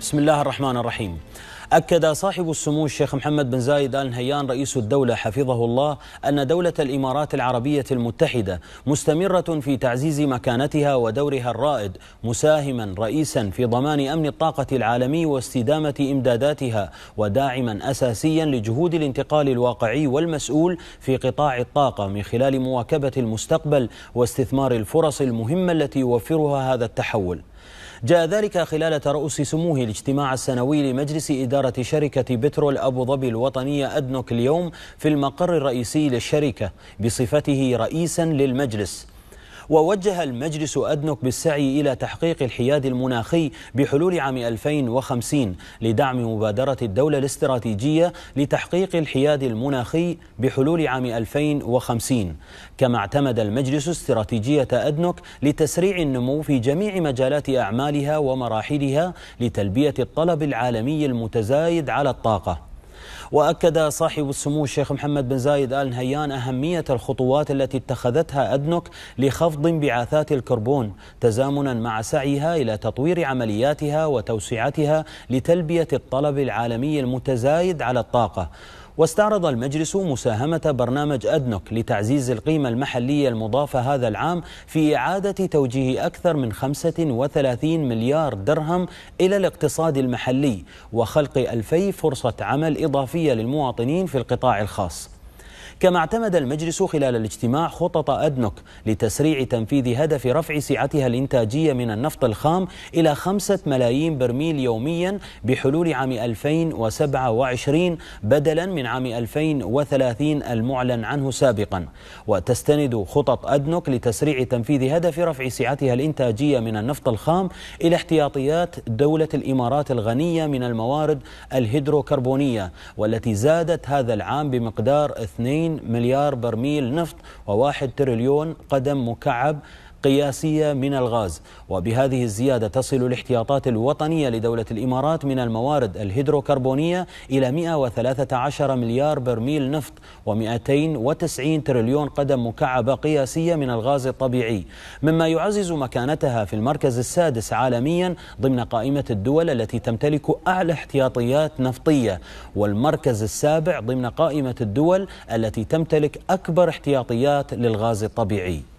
بسم الله الرحمن الرحيم أكد صاحب السمو الشيخ محمد بن زايد آل نهيان رئيس الدولة حفظه الله أن دولة الإمارات العربية المتحدة مستمرة في تعزيز مكانتها ودورها الرائد مساهما رئيسا في ضمان أمن الطاقة العالمي واستدامة إمداداتها وداعما أساسيا لجهود الانتقال الواقعي والمسؤول في قطاع الطاقة من خلال مواكبة المستقبل واستثمار الفرص المهمة التي يوفرها هذا التحول جاء ذلك خلال ترأس سموه الاجتماع السنوي لمجلس إدارة شركة بترول أبو ظبي الوطنية أدنوك اليوم في المقر الرئيسي للشركة بصفته رئيسا للمجلس ووجه المجلس أدنك بالسعي إلى تحقيق الحياد المناخي بحلول عام 2050 لدعم مبادرة الدولة الاستراتيجية لتحقيق الحياد المناخي بحلول عام 2050 كما اعتمد المجلس استراتيجية أدنك لتسريع النمو في جميع مجالات أعمالها ومراحلها لتلبية الطلب العالمي المتزايد على الطاقة وأكد صاحب السمو الشيخ محمد بن زايد آل نهيان أهمية الخطوات التي اتخذتها أدنك لخفض انبعاثات الكربون تزامنا مع سعيها إلى تطوير عملياتها وتوسعتها لتلبية الطلب العالمي المتزايد على الطاقة واستعرض المجلس مساهمة برنامج أدنوك لتعزيز القيمة المحلية المضافة هذا العام في إعادة توجيه أكثر من 35 مليار درهم إلى الاقتصاد المحلي وخلق 2000 فرصة عمل إضافية للمواطنين في القطاع الخاص كما اعتمد المجلس خلال الاجتماع خطط أدنك لتسريع تنفيذ هدف رفع سعتها الإنتاجية من النفط الخام إلى خمسة ملايين برميل يوميا بحلول عام 2027 بدلا من عام 2030 المعلن عنه سابقا وتستند خطط أدنك لتسريع تنفيذ هدف رفع سعتها الإنتاجية من النفط الخام إلى احتياطيات دولة الإمارات الغنية من الموارد الهيدروكربونية والتي زادت هذا العام بمقدار 2 مليار برميل نفط و1 تريليون قدم مكعب قياسية من الغاز وبهذه الزيادة تصل الاحتياطات الوطنية لدولة الإمارات من الموارد الهيدروكربونية إلى 113 مليار برميل نفط و290 تريليون قدم مكعبة قياسية من الغاز الطبيعي مما يعزز مكانتها في المركز السادس عالميا ضمن قائمة الدول التي تمتلك أعلى احتياطيات نفطية والمركز السابع ضمن قائمة الدول التي تمتلك أكبر احتياطيات للغاز الطبيعي